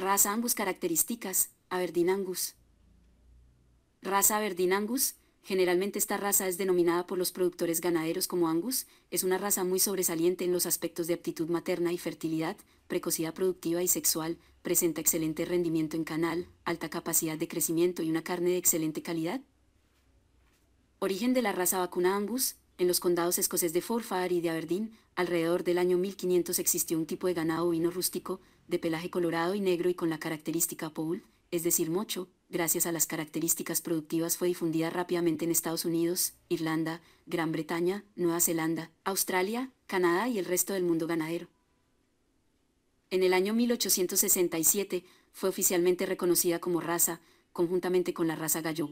Raza Angus características, Aberdeen Angus. Raza Aberdeen Angus, generalmente esta raza es denominada por los productores ganaderos como Angus, es una raza muy sobresaliente en los aspectos de aptitud materna y fertilidad, precocidad productiva y sexual, presenta excelente rendimiento en canal, alta capacidad de crecimiento y una carne de excelente calidad. Origen de la raza vacuna Angus, en los condados escoceses de Forfar y de Aberdeen, alrededor del año 1500 existió un tipo de ganado vino rústico, de pelaje colorado y negro y con la característica poll, es decir, mocho, gracias a las características productivas fue difundida rápidamente en Estados Unidos, Irlanda, Gran Bretaña, Nueva Zelanda, Australia, Canadá y el resto del mundo ganadero. En el año 1867 fue oficialmente reconocida como raza, conjuntamente con la raza gallo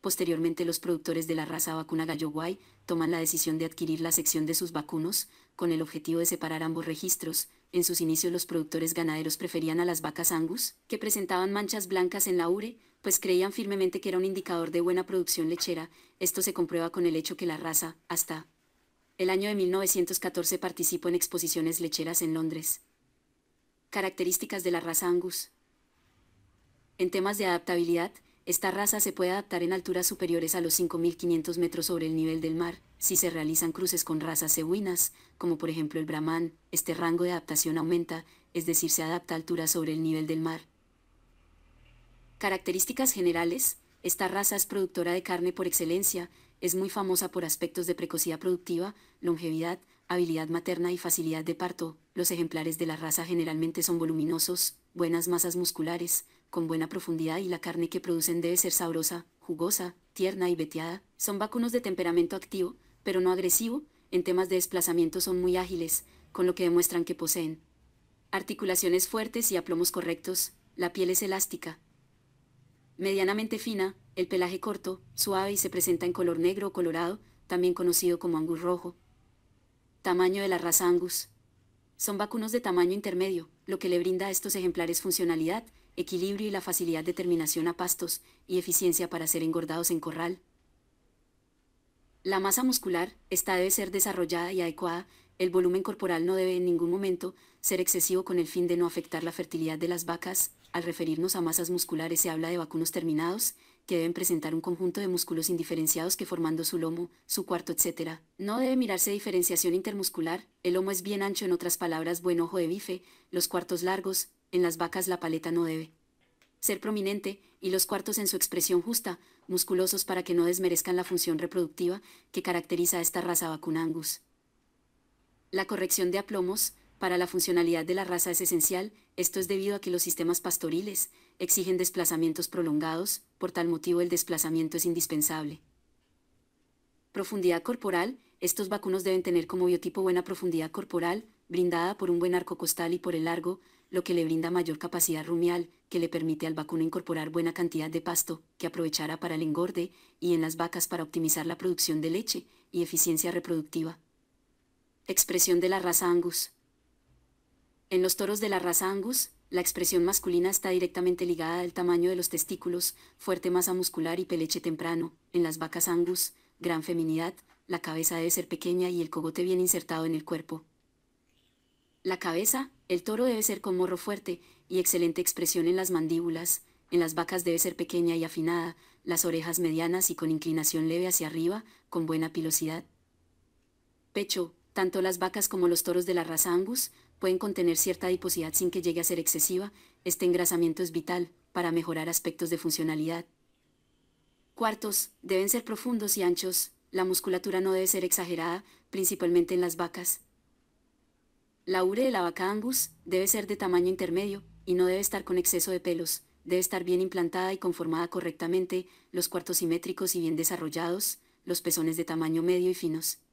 Posteriormente los productores de la raza vacuna gallo guay toman la decisión de adquirir la sección de sus vacunos, con el objetivo de separar ambos registros. En sus inicios los productores ganaderos preferían a las vacas angus, que presentaban manchas blancas en la ure, pues creían firmemente que era un indicador de buena producción lechera. Esto se comprueba con el hecho que la raza, hasta el año de 1914 participó en exposiciones lecheras en Londres. Características de la raza angus. En temas de adaptabilidad, esta raza se puede adaptar en alturas superiores a los 5.500 metros sobre el nivel del mar, si se realizan cruces con razas cebuinas, como por ejemplo el brahman, este rango de adaptación aumenta, es decir, se adapta a alturas sobre el nivel del mar. Características generales, esta raza es productora de carne por excelencia, es muy famosa por aspectos de precocidad productiva, longevidad, habilidad materna y facilidad de parto, los ejemplares de la raza generalmente son voluminosos, buenas masas musculares, con buena profundidad y la carne que producen debe ser sabrosa, jugosa, tierna y veteada. Son vacunos de temperamento activo, pero no agresivo, en temas de desplazamiento son muy ágiles, con lo que demuestran que poseen articulaciones fuertes y aplomos correctos, la piel es elástica, medianamente fina, el pelaje corto, suave y se presenta en color negro o colorado, también conocido como angus rojo. Tamaño de la raza Angus. Son vacunos de tamaño intermedio, lo que le brinda a estos ejemplares funcionalidad, equilibrio y la facilidad de terminación a pastos y eficiencia para ser engordados en corral. La masa muscular, está debe ser desarrollada y adecuada, el volumen corporal no debe en ningún momento ser excesivo con el fin de no afectar la fertilidad de las vacas. Al referirnos a masas musculares se habla de vacunos terminados, que deben presentar un conjunto de músculos indiferenciados que formando su lomo, su cuarto, etc. No debe mirarse diferenciación intermuscular, el lomo es bien ancho en otras palabras buen ojo de bife, los cuartos largos, en las vacas la paleta no debe ser prominente, y los cuartos en su expresión justa, musculosos para que no desmerezcan la función reproductiva que caracteriza a esta raza vacunangus. La corrección de aplomos, para la funcionalidad de la raza es esencial, esto es debido a que los sistemas pastoriles exigen desplazamientos prolongados, por tal motivo el desplazamiento es indispensable. Profundidad corporal, estos vacunos deben tener como biotipo buena profundidad corporal, brindada por un buen arco costal y por el largo, lo que le brinda mayor capacidad rumial, que le permite al vacuno incorporar buena cantidad de pasto, que aprovechará para el engorde, y en las vacas para optimizar la producción de leche y eficiencia reproductiva. Expresión de la raza Angus. En los toros de la raza Angus, la expresión masculina está directamente ligada al tamaño de los testículos, fuerte masa muscular y peleche temprano. En las vacas Angus, gran feminidad, la cabeza debe ser pequeña y el cogote bien insertado en el cuerpo. La cabeza, el toro debe ser con morro fuerte y excelente expresión en las mandíbulas. En las vacas debe ser pequeña y afinada, las orejas medianas y con inclinación leve hacia arriba, con buena pilosidad. Pecho, tanto las vacas como los toros de la raza Angus pueden contener cierta adiposidad sin que llegue a ser excesiva, este engrasamiento es vital para mejorar aspectos de funcionalidad. Cuartos, deben ser profundos y anchos, la musculatura no debe ser exagerada, principalmente en las vacas. La ure de la vaca angus debe ser de tamaño intermedio y no debe estar con exceso de pelos, debe estar bien implantada y conformada correctamente, los cuartos simétricos y bien desarrollados, los pezones de tamaño medio y finos.